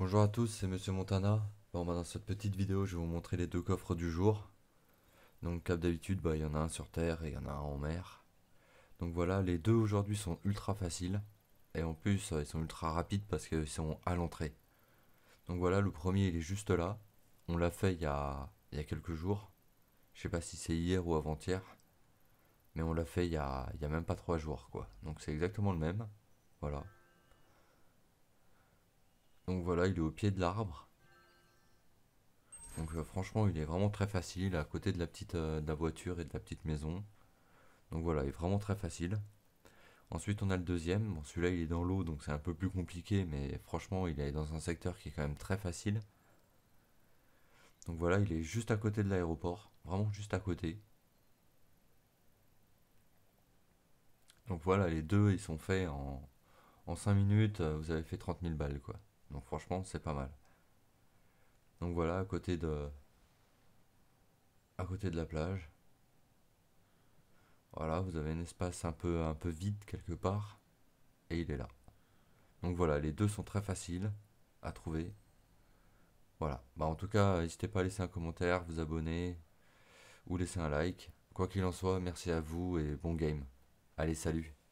Bonjour à tous, c'est Monsieur Montana. Bon, bah, dans cette petite vidéo, je vais vous montrer les deux coffres du jour. Donc, comme d'habitude, bah, il y en a un sur terre et il y en a un en mer. Donc voilà, les deux aujourd'hui sont ultra faciles. Et en plus, euh, ils sont ultra rapides parce qu'ils sont à l'entrée. Donc voilà, le premier, il est juste là. On l'a fait il y, a, y a quelques jours. Je sais pas si c'est hier ou avant-hier. Mais on l'a fait il y, a, a même pas trois jours, quoi. Donc c'est exactement le même. Voilà voilà, il est au pied de l'arbre. Donc euh, franchement, il est vraiment très facile, à côté de la petite euh, la voiture et de la petite maison. Donc voilà, il est vraiment très facile. Ensuite, on a le deuxième. Bon, celui-là, il est dans l'eau, donc c'est un peu plus compliqué, mais franchement, il est dans un secteur qui est quand même très facile. Donc voilà, il est juste à côté de l'aéroport, vraiment juste à côté. Donc voilà, les deux, ils sont faits en, en 5 minutes, euh, vous avez fait 30 000 balles, quoi. Donc franchement, c'est pas mal. Donc voilà, à côté de à côté de la plage. Voilà, vous avez un espace un peu un peu vide quelque part et il est là. Donc voilà, les deux sont très faciles à trouver. Voilà. Bah en tout cas, n'hésitez pas à laisser un commentaire, vous abonner ou laisser un like. Quoi qu'il en soit, merci à vous et bon game. Allez, salut.